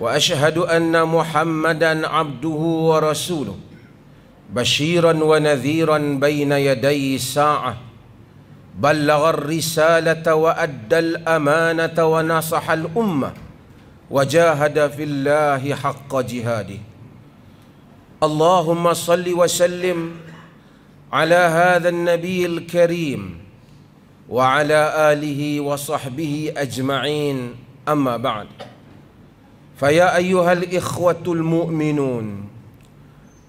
وأشهد أن محمدًا عبده ورسوله بشيرًا ونذيرًا بين يدي ساعة بلغ الرسالة وأدى الأمانة ونصح الأمة وجاهد في الله حق جهاده اللهم صل وسلم على هذا النبي الكريم وعلى آله وصحبه أجمعين أما بعد فيا ايها الاخوه المؤمنون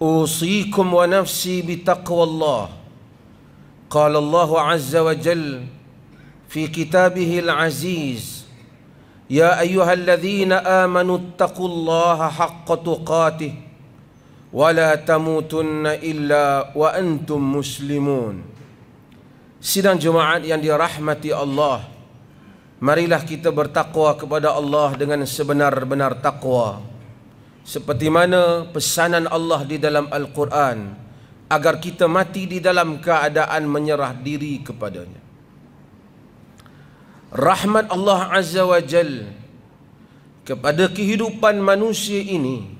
اوصيكم ونفسي بتقوى الله قال الله عز وجل في كتابه العزيز يا ايها الذين امنوا اتقوا الله حق تقاته ولا تموتن الا وانتم مسلمون سيدنا جماعه يعني رحمه الله Marilah kita bertakwa kepada Allah dengan sebenar-benar takwa. Seperti mana pesanan Allah di dalam Al-Quran agar kita mati di dalam keadaan menyerah diri kepadanya. Rahmat Allah Azza wa Jal kepada kehidupan manusia ini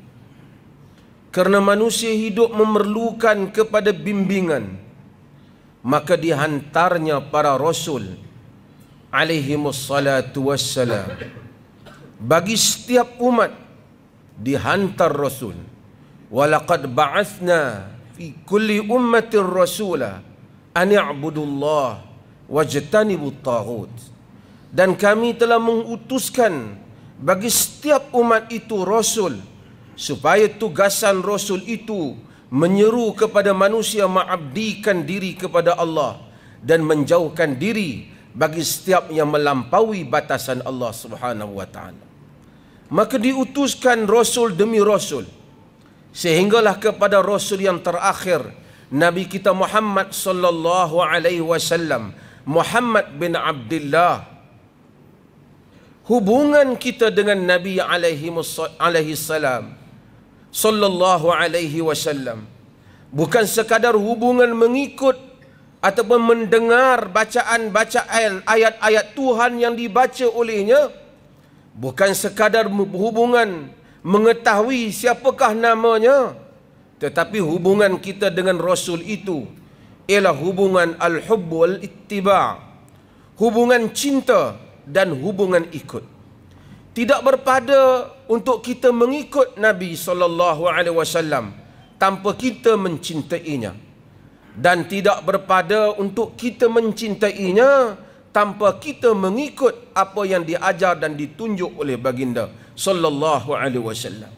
kerana manusia hidup memerlukan kepada bimbingan maka dihantarnya para rasul alaihi wassalatu wassalam bagi setiap umat dihantar rasul walaqad ba'athna fi kulli ummatin rasula an ya'budullah wajtanibut tagut dan kami telah mengutuskan bagi setiap umat itu rasul supaya tugasan rasul itu menyeru kepada manusia mengabdikan diri kepada Allah dan menjauhkan diri bagi setiap yang melampaui batasan Allah Subhanahu wa Maka diutuskan rasul demi rasul sehinggalah kepada rasul yang terakhir Nabi kita Muhammad sallallahu alaihi wasallam Muhammad bin Abdullah Hubungan kita dengan Nabi alaihi salam sallallahu alaihi wasallam bukan sekadar hubungan mengikut ataupun mendengar bacaan-bacaan ayat-ayat Tuhan yang dibaca olehnya bukan sekadar hubungan mengetahui siapakah namanya tetapi hubungan kita dengan rasul itu ialah hubungan al-hubb wal ittiba hubungan cinta dan hubungan ikut tidak berpada untuk kita mengikut nabi sallallahu alaihi wasallam tanpa kita mencintainya dan tidak berpada untuk kita mencintainya tanpa kita mengikut apa yang diajar dan ditunjuk oleh baginda sallallahu alaihi wasallam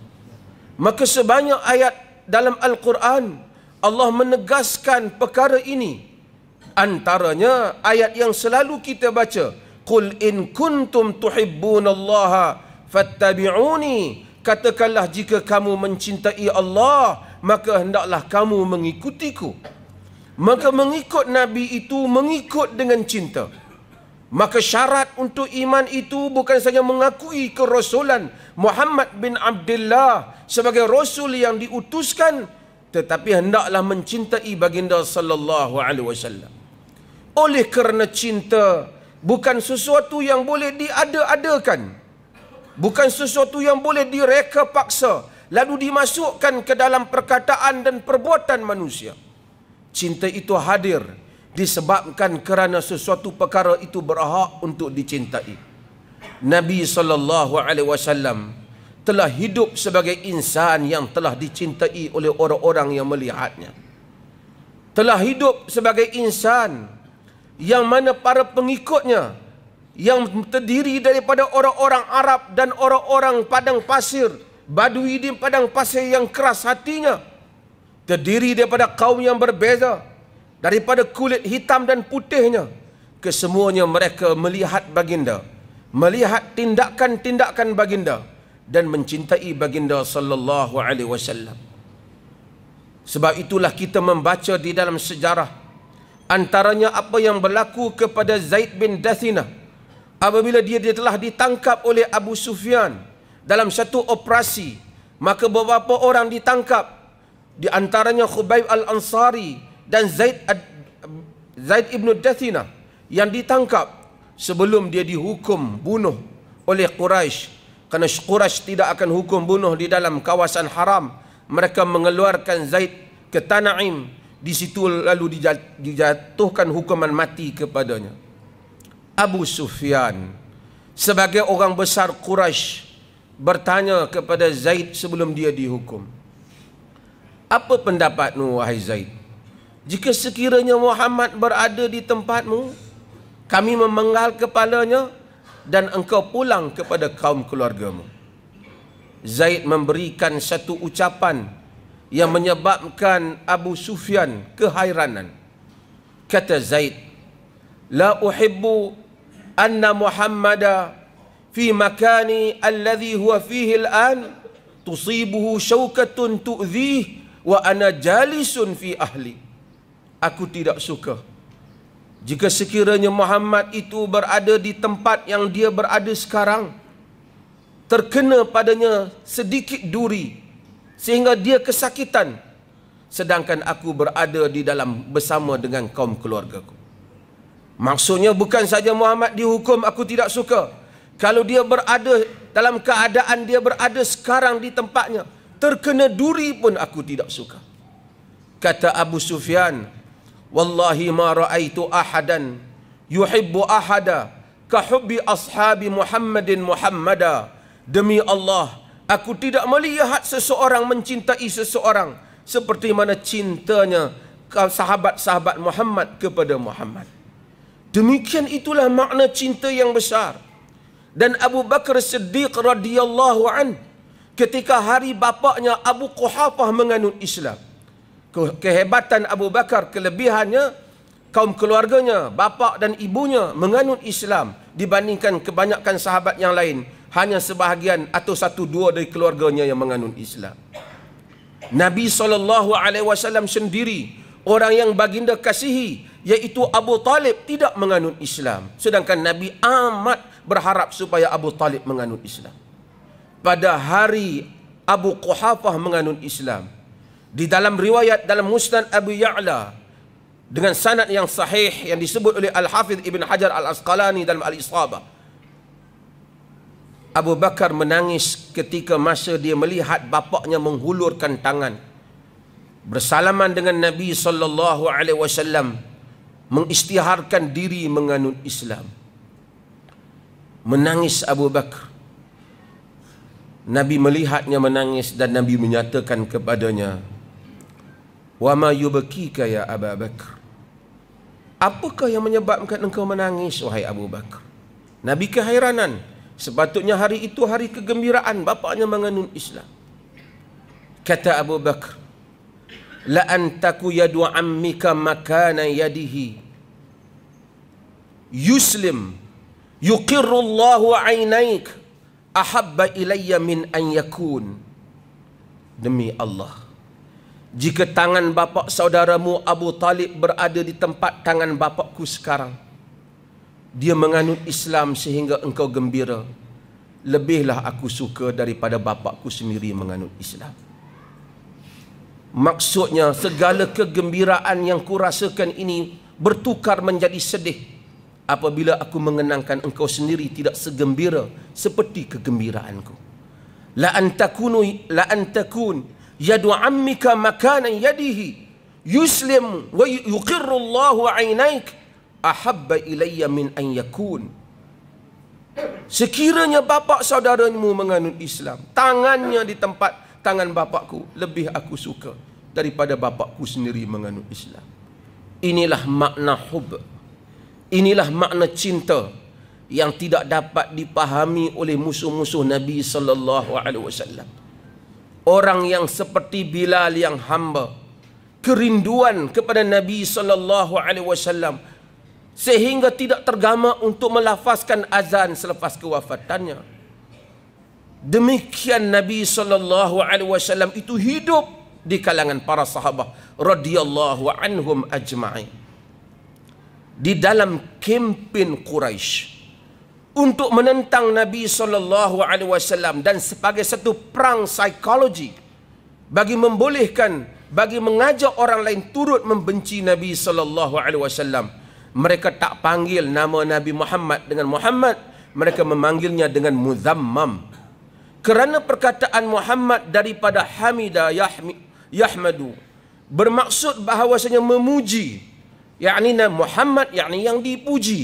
maka sebanyak ayat dalam al-Quran Allah menegaskan perkara ini antaranya ayat yang selalu kita baca qul in kuntum tuhibbunallaha fattabi'uni katakanlah jika kamu mencintai Allah maka hendaklah kamu mengikutiku Maka mengikut Nabi itu mengikut dengan cinta. Maka syarat untuk iman itu bukan saja mengakui kerasulan Muhammad bin Abdullah sebagai rasul yang diutuskan tetapi hendaklah mencintai baginda sallallahu alaihi wasallam. Oleh kerana cinta bukan sesuatu yang boleh diada-adakan. Bukan sesuatu yang boleh direka paksa lalu dimasukkan ke dalam perkataan dan perbuatan manusia. Cinta itu hadir disebabkan kerana sesuatu perkara itu berhak untuk dicintai. Nabi saw telah hidup sebagai insan yang telah dicintai oleh orang-orang yang melihatnya. Telah hidup sebagai insan yang mana para pengikutnya yang terdiri daripada orang-orang Arab dan orang-orang padang pasir, badui di padang pasir yang keras hatinya, terdiri daripada kaum yang berbeza daripada kulit hitam dan putihnya kesemuanya mereka melihat baginda melihat tindakan-tindakan baginda dan mencintai baginda sallallahu alaihi wasallam sebab itulah kita membaca di dalam sejarah antaranya apa yang berlaku kepada Zaid bin Dathina apabila dia, dia telah ditangkap oleh Abu Sufyan dalam satu operasi maka beberapa orang ditangkap di antaranya Khubayb al-Ansari dan Zaid Ad, Zaid ibn Dathina yang ditangkap sebelum dia dihukum bunuh oleh Quraisy kerana Quraisy tidak akan hukum bunuh di dalam kawasan haram mereka mengeluarkan Zaid ke Tanaim di situ lalu dijatuhkan hukuman mati kepadanya Abu Sufyan sebagai orang besar Quraisy bertanya kepada Zaid sebelum dia dihukum apa pendapatmu wahai Zaid? Jika sekiranya Muhammad berada di tempatmu, kami memenggal kepalanya dan engkau pulang kepada kaum keluargamu. Zaid memberikan satu ucapan yang menyebabkan Abu Sufyan kehairanan. Kata Zaid, "La uhibbu anna Muhammada fi makani alladhi huwa fihi al-an tusibuhu syaukatun tu'dhihi" wa ana jalisun fi ahli aku tidak suka jika sekiranya Muhammad itu berada di tempat yang dia berada sekarang terkena padanya sedikit duri sehingga dia kesakitan sedangkan aku berada di dalam bersama dengan kaum keluargaku maksudnya bukan saja Muhammad dihukum aku tidak suka kalau dia berada dalam keadaan dia berada sekarang di tempatnya terkena duri pun aku tidak suka kata Abu Sufyan wallahi ma raaitu ahadan yuhibbu ahada ka ashabi Muhammadin Muhammada demi Allah aku tidak melihat seseorang mencintai seseorang seperti mana cintanya sahabat-sahabat Muhammad kepada Muhammad demikian itulah makna cinta yang besar dan Abu Bakar Siddiq radhiyallahu anhu ketika hari bapaknya Abu Quhafah menganut Islam. Kehebatan Abu Bakar, kelebihannya kaum keluarganya, bapa dan ibunya menganut Islam dibandingkan kebanyakan sahabat yang lain. Hanya sebahagian atau satu dua dari keluarganya yang menganut Islam. Nabi SAW sendiri, orang yang baginda kasihi, iaitu Abu Talib tidak menganut Islam. Sedangkan Nabi amat berharap supaya Abu Talib menganut Islam pada hari Abu Quhafah menganut Islam. Di dalam riwayat dalam Musnad Abu Ya'la dengan sanad yang sahih yang disebut oleh al Hafidh Ibn Hajar Al-Asqalani dalam Al-Isabah. Abu Bakar menangis ketika masa dia melihat bapaknya menghulurkan tangan bersalaman dengan Nabi sallallahu alaihi wasallam mengistiharkan diri menganut Islam. Menangis Abu Bakar Nabi melihatnya menangis dan Nabi menyatakan kepadanya Wa ma yubakika ya Abu Bakar Apakah yang menyebabkan engkau menangis wahai Abu Bakar Nabi keheranan sepatutnya hari itu hari kegembiraan bapaknya menganut Islam Kata Abu Bakar La antaku yadu ammika makana yadihi Yuslim Yukirullahu aynaika ahabba ilayya min an yakun demi Allah jika tangan bapa saudaramu Abu Talib berada di tempat tangan bapakku sekarang dia menganut Islam sehingga engkau gembira lebihlah aku suka daripada bapakku sendiri menganut Islam maksudnya segala kegembiraan yang kurasakan ini bertukar menjadi sedih apabila aku mengenangkan engkau sendiri tidak segembira seperti kegembiraanku la antakunu la antakun yadu ammika makana yadihi yuslim wa yuqirru Allahu ainaik ahabba ilayya min an yakun sekiranya bapa saudaramu menganut Islam tangannya di tempat tangan bapakku lebih aku suka daripada bapakku sendiri menganut Islam inilah makna hub. Inilah makna cinta yang tidak dapat dipahami oleh musuh-musuh Nabi sallallahu alaihi wasallam. Orang yang seperti Bilal yang hamba kerinduan kepada Nabi sallallahu alaihi wasallam sehingga tidak tergama untuk melafazkan azan selepas kewafatannya. Demikian Nabi sallallahu alaihi wasallam itu hidup di kalangan para sahabat radhiyallahu anhum ajma'in di dalam kempen Quraisy untuk menentang Nabi sallallahu alaihi wasallam dan sebagai satu perang psikologi bagi membolehkan bagi mengajak orang lain turut membenci Nabi sallallahu alaihi wasallam mereka tak panggil nama Nabi Muhammad dengan Muhammad mereka memanggilnya dengan Muzammam kerana perkataan Muhammad daripada Hamida Yahmi, Yahmadu bermaksud bahawasanya memuji yakni Muhammad yakni yang dipuji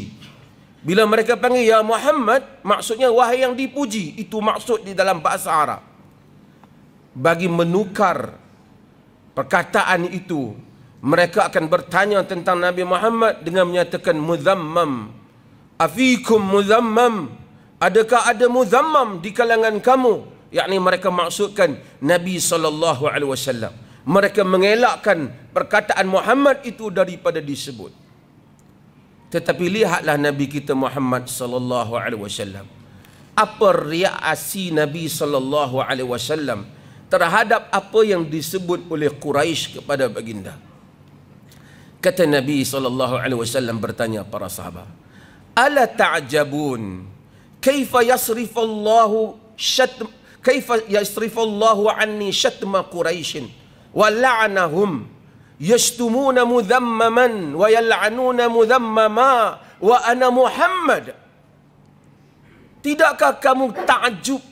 bila mereka panggil ya Muhammad maksudnya wahai yang dipuji itu maksud di dalam bahasa Arab bagi menukar perkataan itu mereka akan bertanya tentang Nabi Muhammad dengan menyatakan muzammam afikum muzammam adakah ada muzammam di kalangan kamu yakni mereka maksudkan Nabi sallallahu alaihi wasallam mereka mengelakkan perkataan Muhammad itu daripada disebut tetapi lihatlah nabi kita Muhammad sallallahu alaihi wasallam apa reaksi nabi sallallahu alaihi wasallam terhadap apa yang disebut oleh Quraisy kepada baginda kata nabi sallallahu alaihi wasallam bertanya para sahabat ala ta'jabun kaifa yasrifu Allahu syatm kaifa yasrifu Allahu anni syatma Quraisy وَلَعْنَهُمْ يَشْتُمُونَ مُذَمَّمًا وَيَلْعَنُونَ مُذَمَّمًا وَأَنَا مُحَمَّدًا Tidakkah kamu takjub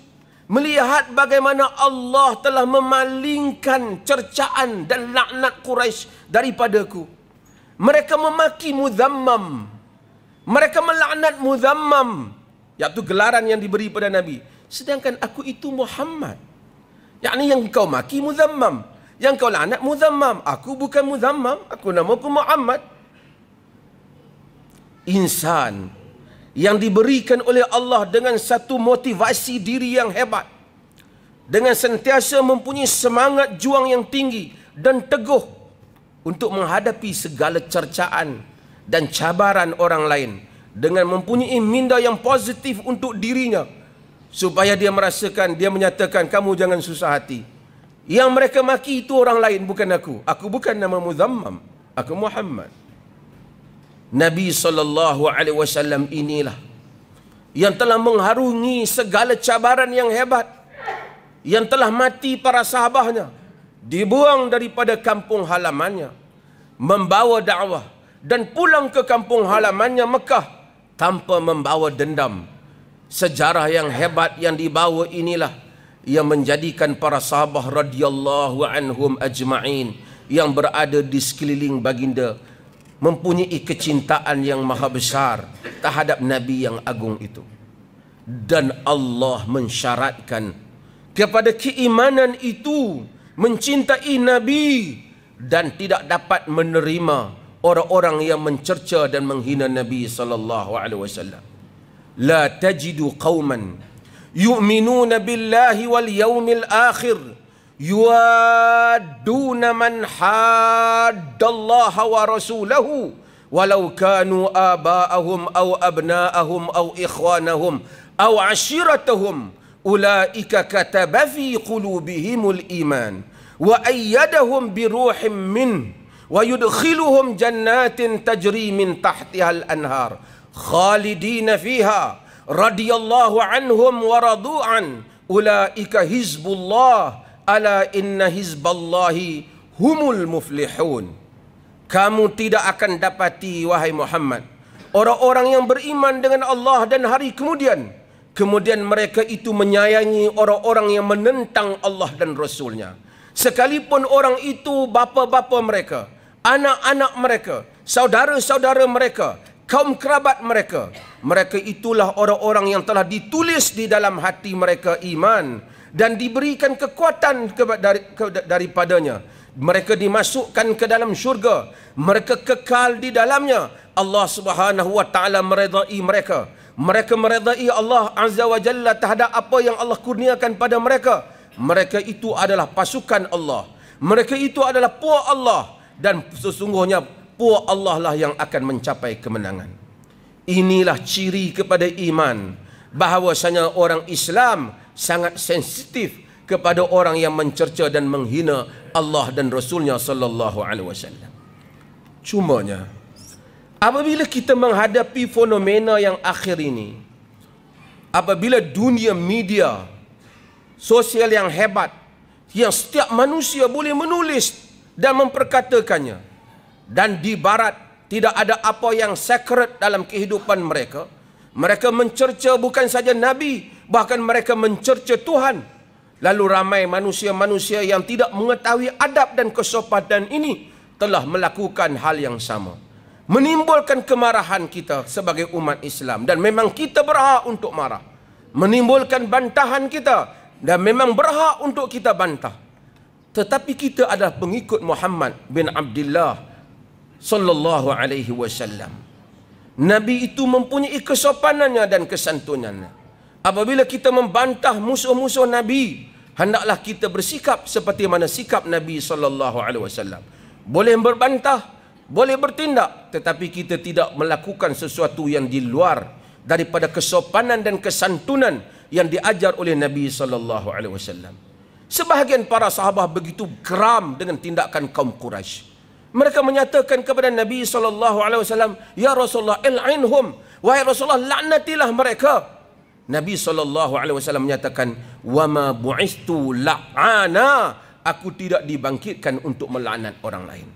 melihat bagaimana Allah telah memalingkan cercaan dan laknat Quraisy daripadaku? Mereka memaki Muzammam. Mereka melaknat Muzammam. Iaitu ya, gelaran yang diberi pada Nabi. Sedangkan aku itu Muhammad. Yang ini yang kau maki Muzammam yang kau laknat muzammam. Aku bukan muzammam. Aku nama aku Muhammad. Insan yang diberikan oleh Allah dengan satu motivasi diri yang hebat. Dengan sentiasa mempunyai semangat juang yang tinggi dan teguh untuk menghadapi segala cercaan dan cabaran orang lain. Dengan mempunyai minda yang positif untuk dirinya. Supaya dia merasakan, dia menyatakan, kamu jangan susah hati. Yang mereka maki itu orang lain bukan aku. Aku bukan nama Muzammam. Aku Muhammad. Nabi sallallahu alaihi wasallam inilah yang telah mengharungi segala cabaran yang hebat yang telah mati para sahabatnya dibuang daripada kampung halamannya membawa dakwah dan pulang ke kampung halamannya Mekah tanpa membawa dendam sejarah yang hebat yang dibawa inilah yang menjadikan para sahabat radhiyallahu anhum ajma'in yang berada di sekeliling baginda mempunyai kecintaan yang maha besar terhadap Nabi yang agung itu. Dan Allah mensyaratkan kepada keimanan itu mencintai Nabi dan tidak dapat menerima orang-orang yang mencerca dan menghina Nabi sallallahu alaihi wasallam. La tajidu qauman يؤمنون بالله واليوم الآخر يوادون من حاد الله ورسوله ولو كانوا آباءهم أو أبناءهم أو إخوانهم أو عشيرتهم أولئك كتب في قلوبهم الإيمان وأيدهم بروح منه ويدخلهم جنات تجري من تحتها الأنهار خالدين فيها radhiyallahu anhum wa radu'an ulaika hizbullah ala inna hizballahi humul muflihun kamu tidak akan dapati wahai Muhammad orang-orang yang beriman dengan Allah dan hari kemudian kemudian mereka itu menyayangi orang-orang yang menentang Allah dan Rasulnya sekalipun orang itu bapa-bapa mereka anak-anak mereka saudara-saudara mereka kaum kerabat mereka. Mereka itulah orang-orang yang telah ditulis di dalam hati mereka iman dan diberikan kekuatan daripadanya. Mereka dimasukkan ke dalam syurga. Mereka kekal di dalamnya. Allah Subhanahu wa taala meridai mereka. Mereka meridai Allah Azza wa Jalla terhadap apa yang Allah kurniakan pada mereka. Mereka itu adalah pasukan Allah. Mereka itu adalah puak Allah dan sesungguhnya Puak Allah lah yang akan mencapai kemenangan. Inilah ciri kepada iman. Bahawasanya orang Islam sangat sensitif kepada orang yang mencerca dan menghina Allah dan Rasulnya sallallahu alaihi wasallam. Cumanya apabila kita menghadapi fenomena yang akhir ini apabila dunia media sosial yang hebat yang setiap manusia boleh menulis dan memperkatakannya dan di barat tidak ada apa yang sekret dalam kehidupan mereka. Mereka mencerca bukan saja Nabi, bahkan mereka mencerca Tuhan. Lalu ramai manusia-manusia yang tidak mengetahui adab dan kesopanan ini telah melakukan hal yang sama. Menimbulkan kemarahan kita sebagai umat Islam dan memang kita berhak untuk marah. Menimbulkan bantahan kita dan memang berhak untuk kita bantah. Tetapi kita adalah pengikut Muhammad bin Abdullah sallallahu alaihi wasallam nabi itu mempunyai kesopanannya dan kesantunannya apabila kita membantah musuh-musuh nabi hendaklah kita bersikap seperti mana sikap nabi sallallahu alaihi wasallam boleh berbantah boleh bertindak tetapi kita tidak melakukan sesuatu yang di luar daripada kesopanan dan kesantunan yang diajar oleh nabi sallallahu alaihi wasallam sebahagian para sahabat begitu geram dengan tindakan kaum quraisy mereka menyatakan kepada Nabi SAW, Ya Rasulullah, il'inhum. Wahai Rasulullah, laknatilah mereka. Nabi SAW menyatakan, Wama bu'istu la'ana. Aku tidak dibangkitkan untuk melaknat orang lain.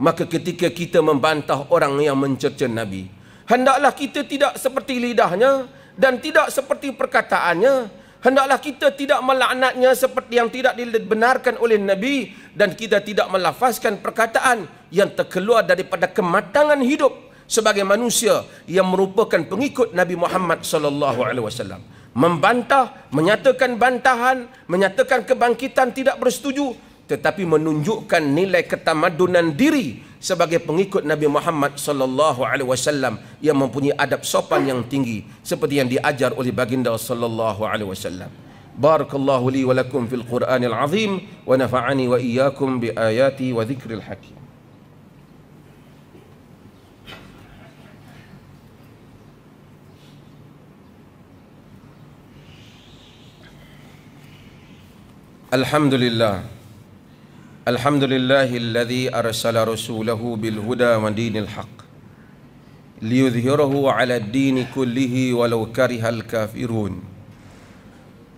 Maka ketika kita membantah orang yang mencerca Nabi, hendaklah kita tidak seperti lidahnya dan tidak seperti perkataannya, Hendaklah kita tidak melaknatnya seperti yang tidak dibenarkan oleh Nabi dan kita tidak melafazkan perkataan yang terkeluar daripada kematangan hidup sebagai manusia yang merupakan pengikut Nabi Muhammad sallallahu alaihi wasallam. Membantah, menyatakan bantahan, menyatakan kebangkitan tidak bersetuju tetapi menunjukkan nilai ketamadunan diri sebagai pengikut Nabi Muhammad sallallahu alaihi wasallam yang mempunyai adab sopan yang tinggi seperti yang diajar oleh baginda sallallahu alaihi wasallam. Barakallahu li wa lakum fil Qur'anil Azim wa nafa'ani wa iyyakum bi ayati wa dhikril hakim. Alhamdulillah. الحمد لله الذي أرسل رسوله بالهدى ودين الحق ليظهره على الدين كله ولو كره الكافرون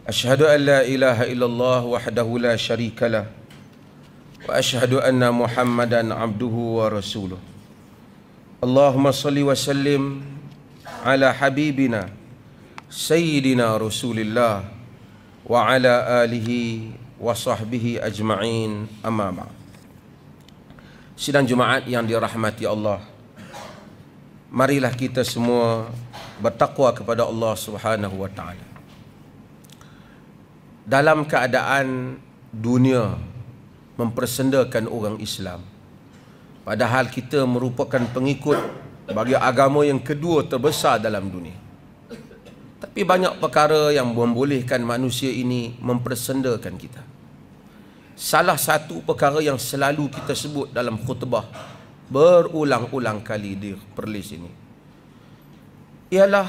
أشهد أن لا إله إلا الله وحده لا شريك له وأشهد أن محمدا عبده ورسوله اللهم صل وسلم على حبيبنا سيدنا رسول الله وعلى آله wa sahbihi ajma'in amma ba'd Sidang Jumaat yang dirahmati Allah Marilah kita semua bertakwa kepada Allah Subhanahu wa taala. Dalam keadaan dunia mempersendakan orang Islam. Padahal kita merupakan pengikut bagi agama yang kedua terbesar dalam dunia. Tapi banyak perkara yang membolehkan manusia ini mempersendakan kita. Salah satu perkara yang selalu kita sebut dalam khutbah berulang-ulang kali di perlis ini. Ialah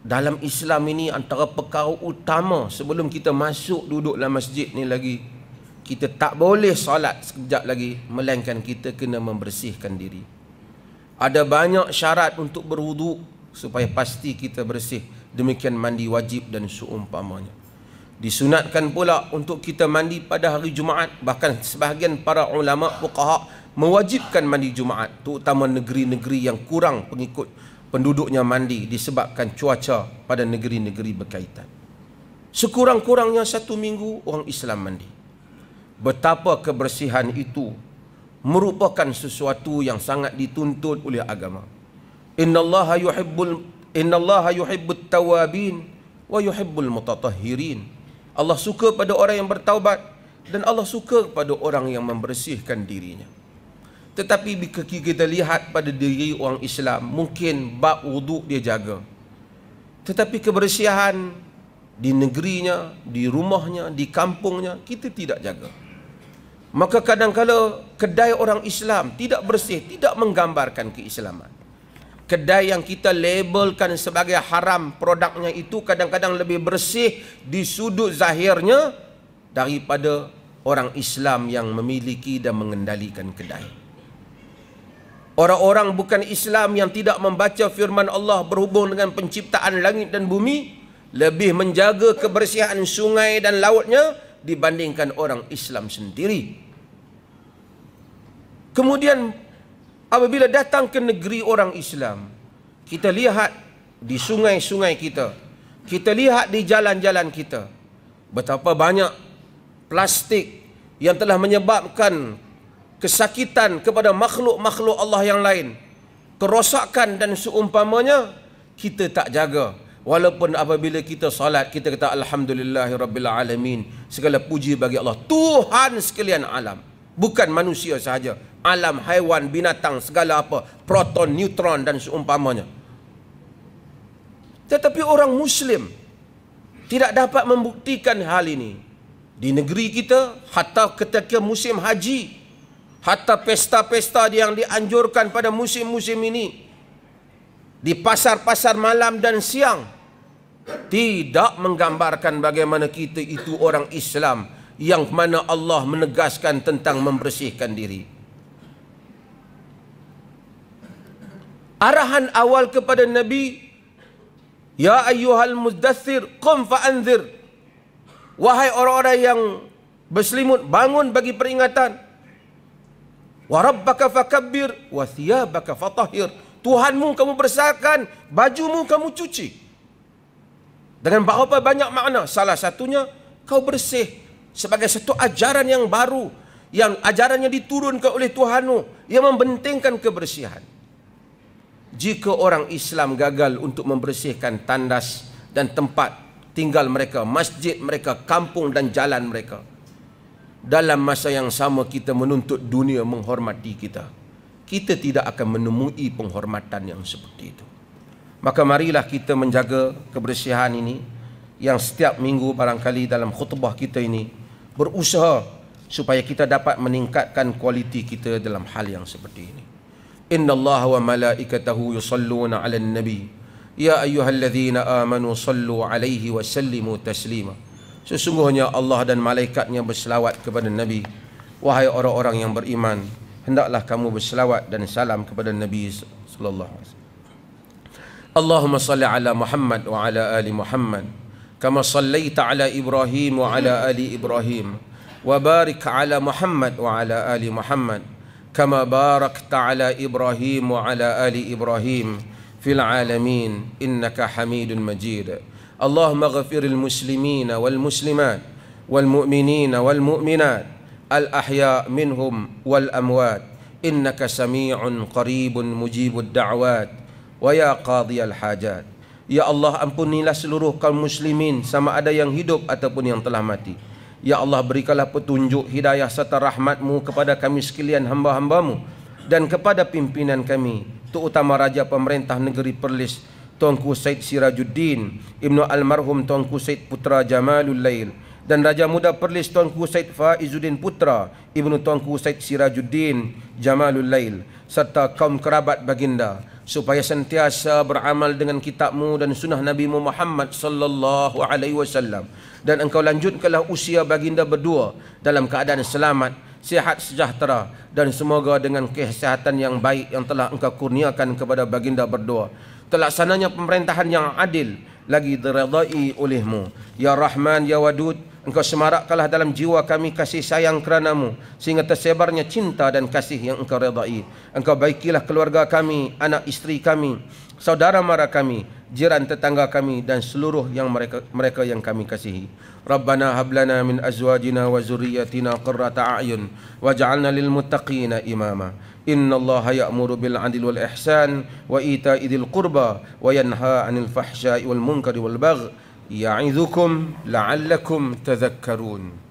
dalam Islam ini antara perkara utama sebelum kita masuk duduk dalam masjid ni lagi kita tak boleh solat sekejap lagi melainkan kita kena membersihkan diri. Ada banyak syarat untuk berwuduk supaya pasti kita bersih demikian mandi wajib dan seumpamanya disunatkan pula untuk kita mandi pada hari Jumaat bahkan sebahagian para ulama fuqaha mewajibkan mandi Jumaat terutama negeri-negeri yang kurang pengikut penduduknya mandi disebabkan cuaca pada negeri-negeri berkaitan sekurang-kurangnya satu minggu orang Islam mandi betapa kebersihan itu merupakan sesuatu yang sangat dituntut oleh agama Inna innallaha yuhibbul innallaha yuhibbut tawabin wa yuhibbul mutatahhirin Allah suka pada orang yang bertaubat dan Allah suka pada orang yang membersihkan dirinya tetapi bila kita lihat pada diri orang Islam mungkin bab wuduk dia jaga tetapi kebersihan di negerinya, di rumahnya, di kampungnya kita tidak jaga. Maka kadang-kala kedai orang Islam tidak bersih, tidak menggambarkan keislaman kedai yang kita labelkan sebagai haram produknya itu kadang-kadang lebih bersih di sudut zahirnya daripada orang Islam yang memiliki dan mengendalikan kedai. Orang-orang bukan Islam yang tidak membaca firman Allah berhubung dengan penciptaan langit dan bumi lebih menjaga kebersihan sungai dan lautnya dibandingkan orang Islam sendiri. Kemudian apabila datang ke negeri orang Islam kita lihat di sungai-sungai kita kita lihat di jalan-jalan kita betapa banyak plastik yang telah menyebabkan kesakitan kepada makhluk-makhluk Allah yang lain kerosakan dan seumpamanya kita tak jaga walaupun apabila kita salat kita kata alhamdulillahirabbil segala puji bagi Allah Tuhan sekalian alam bukan manusia sahaja alam haiwan binatang segala apa proton neutron dan seumpamanya tetapi orang muslim tidak dapat membuktikan hal ini di negeri kita hatta ketika musim haji hatta pesta-pesta yang dianjurkan pada musim-musim ini di pasar-pasar malam dan siang tidak menggambarkan bagaimana kita itu orang Islam yang mana Allah menegaskan tentang membersihkan diri. arahan awal kepada Nabi Ya ayyuhal muzdassir qum fa anzir Wahai orang-orang yang berselimut bangun bagi peringatan Wa rabbaka fakabbir wa thiyabaka fatahhir Tuhanmu kamu bersihkan bajumu kamu cuci Dengan berapa banyak makna salah satunya kau bersih sebagai satu ajaran yang baru yang ajarannya diturunkan oleh Tuhanmu yang membentengkan kebersihan jika orang Islam gagal untuk membersihkan tandas dan tempat tinggal mereka, masjid mereka, kampung dan jalan mereka. Dalam masa yang sama kita menuntut dunia menghormati kita. Kita tidak akan menemui penghormatan yang seperti itu. Maka marilah kita menjaga kebersihan ini yang setiap minggu barangkali dalam khutbah kita ini berusaha supaya kita dapat meningkatkan kualiti kita dalam hal yang seperti ini. إن الله وملائكته يصلون على النبي يا أيها الذين آمنوا صلوا عليه وسلموا تسليما Sesungguhnya Allah dan malaikatnya berselawat kepada Nabi Wahai orang-orang yang beriman Hendaklah kamu berselawat dan salam kepada Nabi SAW Allahumma salli ala Muhammad wa ala ali Muhammad Kama sallaita ala Ibrahim wa ala ali Ibrahim Wa ala Muhammad wa ala ali Muhammad كما باركت على إبراهيم وعلى آل إبراهيم في العالمين إنك حميد مجيد اللهم اغفر المسلمين والمسلمات والمؤمنين والمؤمنات الأحياء منهم والأموات إنك سميع قريب مجيب الدعوات ويا قاضي الحاجات يا الله أمبنيلا seluruh kaum muslimin sama ada yang hidup ataupun yang telah mati. Ya Allah berikanlah petunjuk hidayah serta rahmatmu kepada kami sekalian hamba-hambamu dan kepada pimpinan kami terutama Raja Pemerintah Negeri Perlis Tuanku Syed Sirajuddin Ibnu Almarhum Tuanku Syed Putra Jamalul Lail dan Raja Muda Perlis Tuanku Syed Faizuddin Putra Ibnu Tuanku Syed Sirajuddin Jamalul Lail serta kaum kerabat baginda supaya sentiasa beramal dengan kitabmu dan sunnah Nabi Muhammad sallallahu alaihi wasallam dan engkau lanjutkanlah usia baginda berdua dalam keadaan selamat sihat sejahtera dan semoga dengan kesehatan yang baik yang telah engkau kurniakan kepada baginda berdua telaksananya pemerintahan yang adil lagi diridai olehmu ya rahman ya wadud Engkau semarakkanlah dalam jiwa kami kasih sayang keranamu Sehingga tersebarnya cinta dan kasih yang engkau redai Engkau baikilah keluarga kami, anak istri kami Saudara mara kami, jiran tetangga kami Dan seluruh yang mereka, mereka yang kami kasihi Rabbana hablana min azwajina wa zuriyatina qurrata a'yun Waja'alna lil mutaqina imama Inna Allah bil إن الله يأمر بالعدل والإحسان وإيتاء ذي القربى وينهى wal الفحشاء wal bagh. يعظكم لعلكم تذكرون